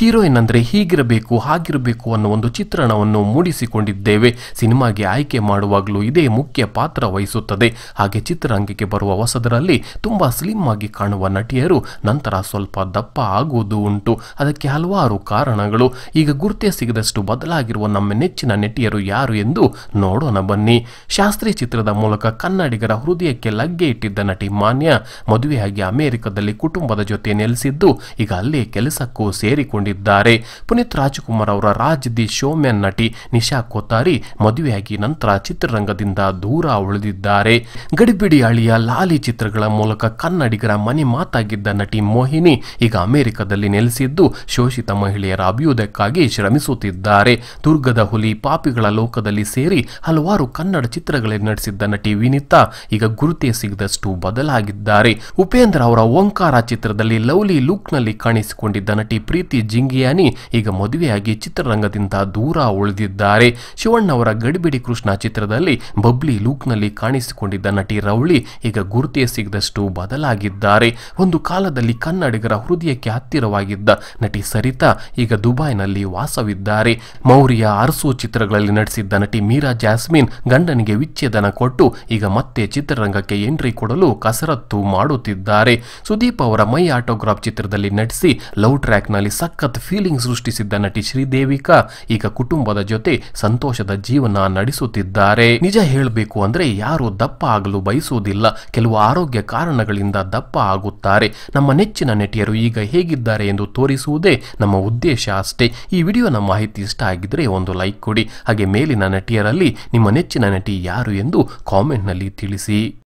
heroine ಅಂದರೆ ಹೀಗಿರಬೇಕು ಹಾಗಿರಬೇಕು ಅನ್ನೋ ಒಂದು ಚಿತ್ರಣವನ್ನು ಮೂಡಿಸಿಕೊಂಡಿದ್ದೇವೆ ಸಿನಿಮಾಗೆ ಆಯ್ಕೆ ಮಾಡುವಾಗಲೂ ಇದೇ ಮುಖ್ಯ ಪಾತ್ರ ವಹಿಸುತ್ತದೆ ಹಾಗೆ ಚಿತ್ರರಂಗಕ್ಕೆ ಬರುವ ಹೊಸದರಲ್ಲಿ ತುಂಬ ಸ್ಲಿಮ್ ಆಗಿ ಕಾಣುವ ನಟಿಯರು ನಂತರ ಸ್ವಲ್ಪ ದಪ್ಪ ಆಗುವುದು ಉಂಟು ಅದಕ್ಕೆ ಹಲವಾರು ಕಾರಣಗಳು ಈಗ ಗುರುತೇ ಸಿಗದಷ್ಟು ಬದಲಾಗಿರುವ ನಮ್ಮ ನೆಚ್ಚಿನ ನಟಿಯರು ಯಾರು ಎಂದು ನೋಡೋಣ ಬನ್ನಿ ಶಾಸ್ತ್ರೀಯ ಚಿತ್ರದ ಮೂಲಕ ಕನ್ನಡಿಗರ ಹೃದಯಕ್ಕೆ ಲಗ್ಗೆ ಇಟ್ಟಿದ್ದ ನಟಿ ಮಾನ್ಯ ಮದುವೆಯಾಗಿ ಅಮೆರಿಕದಲ್ಲಿ ಕುಟುಂಬದ ಜೊತೆ ನೆಲೆಸಿದ್ದು ಈಗ ಅಲ್ಲೇ ಕೆಲಸಕ್ಕೂ ಸೇರಿಕೊಂಡಿದೆ ಕಂಡಿದ್ದಾರೆ ಪುನೀತ್ ರಾಜ್ಕುಮಾರ್ ಅವರ ರಾಜ್ ದಿ ಶೋಮ್ಯಾನ್ ನಟಿ ನಿಶಾ ಕೋತಾರಿ ಮದುವೆಯಾಗಿ ನಂತರ ಚಿತ್ರರಂಗದಿಂದ ದೂರ ಉಳಿದಿದ್ದಾರೆ ಗಡಿಬಿಡಿ ಅಳಿಯ ಲಾಲಿ ಚಿತ್ರಗಳ ಮೂಲಕ ಕನ್ನಡಿಗರ ಮನೆ ಮಾತಾಗಿದ್ದ ನಟಿ ಮೋಹಿನಿ ಈಗ ಅಮೆರಿಕದಲ್ಲಿ ನೆಲೆಸಿದ್ದು ಶೋಷಿತ ಮಹಿಳೆಯರ ಅಭ್ಯುದಯಕ್ಕಾಗಿ ಶ್ರಮಿಸುತ್ತಿದ್ದಾರೆ ದುರ್ಗದ ಹುಲಿ ಪಾಪಿಗಳ ಲೋಕದಲ್ಲಿ ಸೇರಿ ಹಲವಾರು ಕನ್ನಡ ಚಿತ್ರಗಳಲ್ಲಿ ನಟಿಸಿದ್ದ ನಟಿ ವಿನಿತಾ ಈಗ ಗುರುತೇ ಸಿಗದಷ್ಟು ಬದಲಾಗಿದ್ದಾರೆ ಉಪೇಂದ್ರ ಅವರ ಓಂಕಾರ ಚಿತ್ರದಲ್ಲಿ ಲವ್ಲಿ ಲುಕ್ನಲ್ಲಿ ಕಾಣಿಸಿಕೊಂಡಿದ್ದ ನಟಿ ಪ್ರೀತಿ ಜಿ ಜಿಂಗಿಯಾನಿ ಈಗ ಮದುವೆಯಾಗಿ ಚಿತ್ರರಂಗದಿಂದ ದೂರ ಉಳಿದಿದ್ದಾರೆ ಶಿವಣ್ಣ ಅವರ ಗಡಿಬಿಡಿ ಕೃಷ್ಣ ಚಿತ್ರದಲ್ಲಿ ಬಬ್ಲಿ ಲೂಕ್ನಲ್ಲಿ ಕಾಣಿಸಿಕೊಂಡಿದ್ದ ನಟಿ ರೌಳಿ ಈಗ ಗುರುತೇ ಸಿಗದಷ್ಟು ಬದಲಾಗಿದ್ದಾರೆ ಒಂದು ಕಾಲದಲ್ಲಿ ಕನ್ನಡಿಗರ ಹೃದಯಕ್ಕೆ ಹತ್ತಿರವಾಗಿದ್ದ ನಟಿ ಸರಿತಾ ಈಗ ದುಬೈನಲ್ಲಿ ವಾಸವಿದ್ದಾರೆ ಮೌರ್ಯ ಅರಸು ಚಿತ್ರಗಳಲ್ಲಿ ನಟಿಸಿದ್ದ ನಟಿ ಮೀರಾ ಜಾಸ್ಮಿನ್ ಗಂಡನಿಗೆ ವಿಚ್ಛೇದನ ಕೊಟ್ಟು ಈಗ ಮತ್ತೆ ಚಿತ್ರರಂಗಕ್ಕೆ ಎಂಟ್ರಿ ಕೊಡಲು ಕಸರತ್ತು ಮಾಡುತ್ತಿದ್ದಾರೆ ಸುದೀಪ್ ಅವರ ಮೈ ಆಟೋಗ್ರಾಫ್ ಚಿತ್ರದಲ್ಲಿ ನಟಿಸಿ ಲವ್ ಟ್ರ್ಯಾಕ್ನಲ್ಲಿ ಸಕ್ಕ ಫೀಲಿಂಗ್ ಸೃಷ್ಟಿಸಿದ್ದ ನಟಿ ಶ್ರೀದೇವಿಕಾ ಈಗ ಕುಟುಂಬದ ಜೊತೆ ಸಂತೋಷದ ಜೀವನ ನಡೆಸುತ್ತಿದ್ದಾರೆ ನಿಜ ಹೇಳಬೇಕು ಅಂದ್ರೆ ಯಾರು ದಪ್ಪ ಆಗಲು ಬಯಸುವುದಿಲ್ಲ ಕೆಲವು ಆರೋಗ್ಯ ಕಾರಣಗಳಿಂದ ದಪ್ಪ ಆಗುತ್ತಾರೆ ನಮ್ಮ ನೆಚ್ಚಿನ ನಟಿಯರು ಈಗ ಹೇಗಿದ್ದಾರೆ ಎಂದು ತೋರಿಸುವುದೇ ನಮ್ಮ ಉದ್ದೇಶ ಅಷ್ಟೇ ಈ ವಿಡಿಯೋನ ಮಾಹಿತಿ ಇಷ್ಟ ಆಗಿದ್ರೆ ಒಂದು ಲೈಕ್ ಕೊಡಿ ಹಾಗೆ ಮೇಲಿನ ನಟಿಯರಲ್ಲಿ ನಿಮ್ಮ ನೆಚ್ಚಿನ ನಟಿ ಯಾರು ಎಂದು ಕಾಮೆಂಟ್ನಲ್ಲಿ ತಿಳಿಸಿ